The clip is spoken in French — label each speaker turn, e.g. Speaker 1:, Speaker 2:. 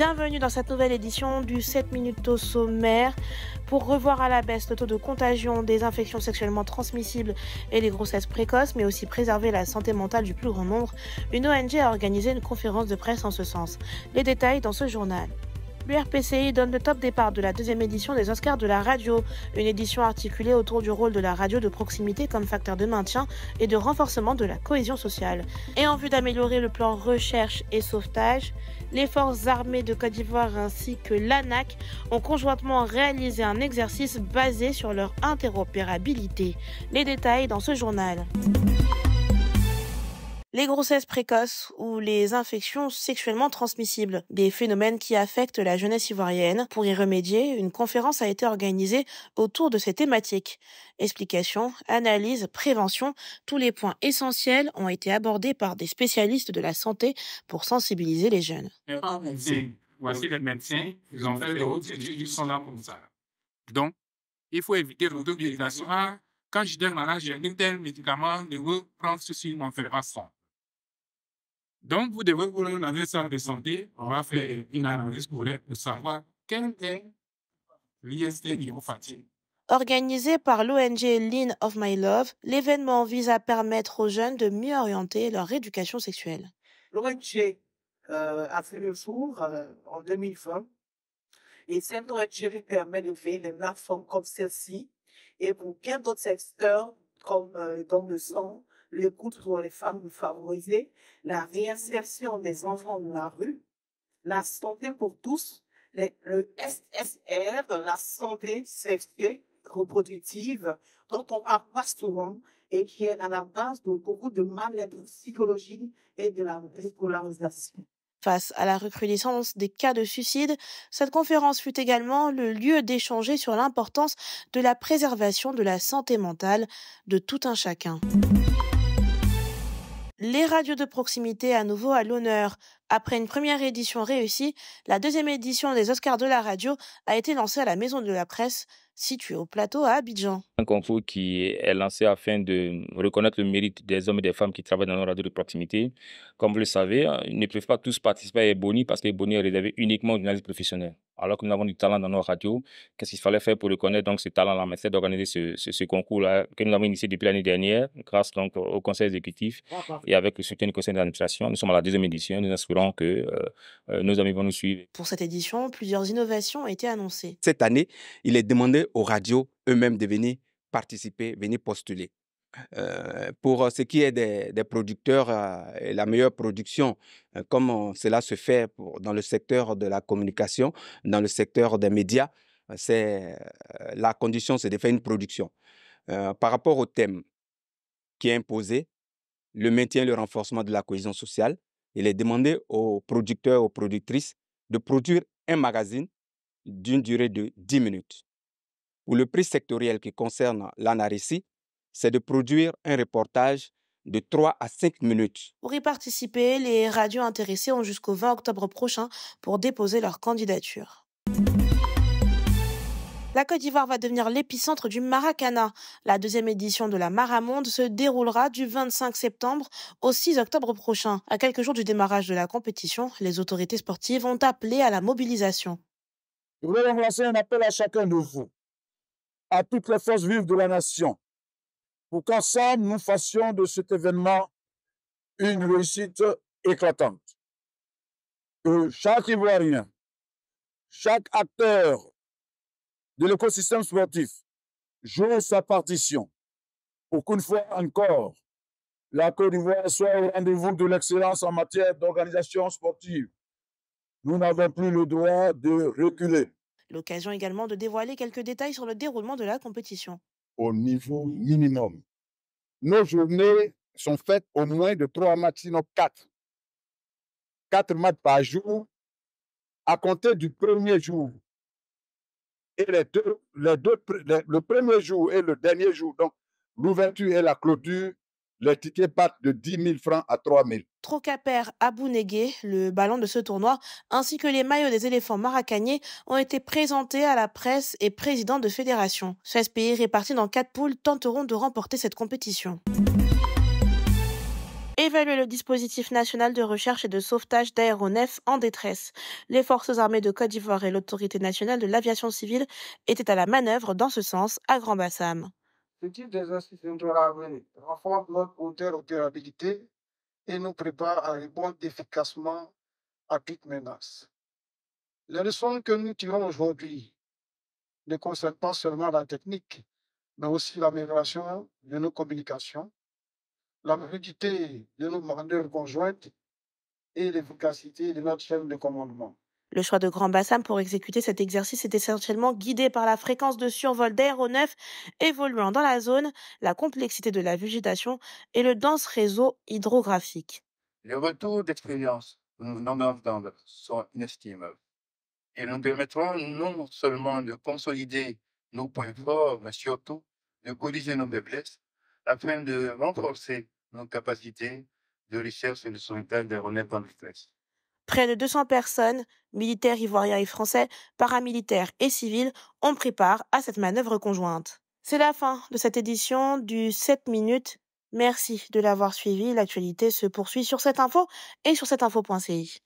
Speaker 1: Bienvenue dans cette nouvelle édition du 7 minutes au sommaire pour revoir à la baisse le taux de contagion des infections sexuellement transmissibles et les grossesses précoces, mais aussi préserver la santé mentale du plus grand nombre. Une ONG a organisé une conférence de presse en ce sens. Les détails dans ce journal l'URPCI donne le top départ de la deuxième édition des Oscars de la radio, une édition articulée autour du rôle de la radio de proximité comme facteur de maintien et de renforcement de la cohésion sociale. Et en vue d'améliorer le plan recherche et sauvetage, les forces armées de Côte d'Ivoire ainsi que l'ANAC ont conjointement réalisé un exercice basé sur leur interopérabilité. Les détails dans ce journal les grossesses précoces ou les infections sexuellement transmissibles, des phénomènes qui affectent la jeunesse ivoirienne. Pour y remédier, une conférence a été organisée autour de ces thématiques. Explications, analyse, prévention, tous les points essentiels ont été abordés par des spécialistes de la santé pour sensibiliser les jeunes. Voici les médecins, ils sont là pour ça. Donc, il faut éviter quand je j'ai un tel médicament, je veux prendre ceci, on ne donc, vous devez vous rendre ça de santé. On va faire une analyse pour savoir quel est l'IST fatigue Organisé par l'ONG Lean of My Love, l'événement vise à permettre aux jeunes de mieux orienter leur éducation sexuelle. L'ONG euh, a fait le jour euh, en 2020 et cette ONG permet de faire des plateformes comme celle-ci et pour bien d'autres secteurs comme euh, dans le sang, le sur les femmes favorisées, la réinsertion des enfants dans la rue, la santé pour tous, le SSR, la santé sexuelle reproductive, dont on parle pas souvent et qui est à la base de beaucoup de mal psychologiques et de la déscolarisation. Face à la recrudescence des cas de suicide, cette conférence fut également le lieu d'échanger sur l'importance de la préservation de la santé mentale de tout un chacun les radios de proximité à nouveau à l'honneur après une première édition réussie, la deuxième édition des Oscars de la radio a été lancée à la Maison de la Presse, située au plateau à Abidjan. Un concours qui est lancé afin de reconnaître le mérite des hommes et des femmes qui travaillent dans nos radios de proximité. Comme vous le savez, ils ne peuvent pas tous participer à Ebony parce que les est réservé uniquement aux journalistes professionnels. Alors que nous avons du talent dans nos radios, qu'est-ce qu'il fallait faire pour reconnaître donc ce talent-là Mais c'est d'organiser ce, concours-là que nous avons initié depuis l'année dernière, grâce donc au conseil exécutif et avec le soutien du conseil d'administration. Nous sommes à la deuxième édition, nous que euh, euh, nos amis vont nous suivre. Pour cette édition, plusieurs innovations ont été annoncées. Cette année, il est demandé aux radios eux-mêmes de venir participer, venir postuler. Euh, pour ce qui est des, producteurs et la meilleure production, comme cela se fait dans le secteur de la communication, dans le secteur des médias, c'est la condition, c'est de faire une production. par rapport au thème qui est imposé, le maintien et le renforcement de la cohésion sociale, il est demandé aux producteurs, aux productrices de produire un magazine d'une durée de 10 minutes. Ou le prix sectoriel qui concerne l'anarésie, c'est de produire un reportage de 3 à 5 minutes. Pour y participer, les radios intéressées ont jusqu'au 20 octobre prochain pour déposer leur candidature. La Côte d'Ivoire va devenir l'épicentre du Maracana. La deuxième édition de la Maramonde se déroulera du 25 septembre au 6 octobre prochain. À quelques jours du démarrage de la compétition, les autorités sportives ont appelé à la mobilisation. Je voudrais lancer un appel à chacun de vous, à toutes les forces vives de la nation, pour qu'ensemble nous fassions de cet événement une réussite éclatante. Euh, chaque Ivoirien, chaque acteur de l'écosystème sportif joue sa partition pour qu'une fois encore, la Côte d'Ivoire soit au rendez-vous de l'excellence en matière d'organisation sportive. Nous n'avons plus le droit de reculer. L'occasion également de dévoiler quelques détails sur le déroulement de la compétition. Au niveau minimum, nos journées sont faites au moins de trois matchs, sinon quatre. Quatre matchs par jour. À compter du premier jour, et les deux, le premier jour et le dernier jour, donc l'ouverture et la clôture, le ticket partent de 10 000 francs à 3 000. Trocaper Negé, le ballon de ce tournoi, ainsi que les maillots des éléphants maracaniers, ont été présentés à la presse et président de fédération. 16 pays répartis dans quatre poules tenteront de remporter cette compétition évaluer le dispositif national de recherche et de sauvetage d'aéronefs en détresse. Les forces armées de Côte d'Ivoire et l'autorité nationale de l'aviation civile étaient à la manœuvre dans ce sens à Grand Bassam. Ce type d'exercice de renforce notre interopérabilité et nous prépare à répondre efficacement à toute menace. Les leçons que nous tirons aujourd'hui ne concernent pas seulement la technique, mais aussi l'amélioration de nos communications, la rapidité de nos manœuvres conjointes et l'efficacité de notre chaîne de commandement. Le choix de Grand Bassam pour exécuter cet exercice est essentiellement guidé par la fréquence de survol d'aéronefs évoluant dans la zone, la complexité de la végétation et le dense réseau hydrographique. Les retours d'expérience que nous venons d'entendre sont inestimables et nous permettront non seulement de consolider nos points forts, mais surtout de corriger nos faiblesses afin de renforcer nos capacités de recherche et de sauvetage des relèves en Près de 200 personnes, militaires ivoiriens et français, paramilitaires et civils, ont pris part à cette manœuvre conjointe. C'est la fin de cette édition du 7 minutes. Merci de l'avoir suivi. L'actualité se poursuit sur cette info et sur cette info.ci.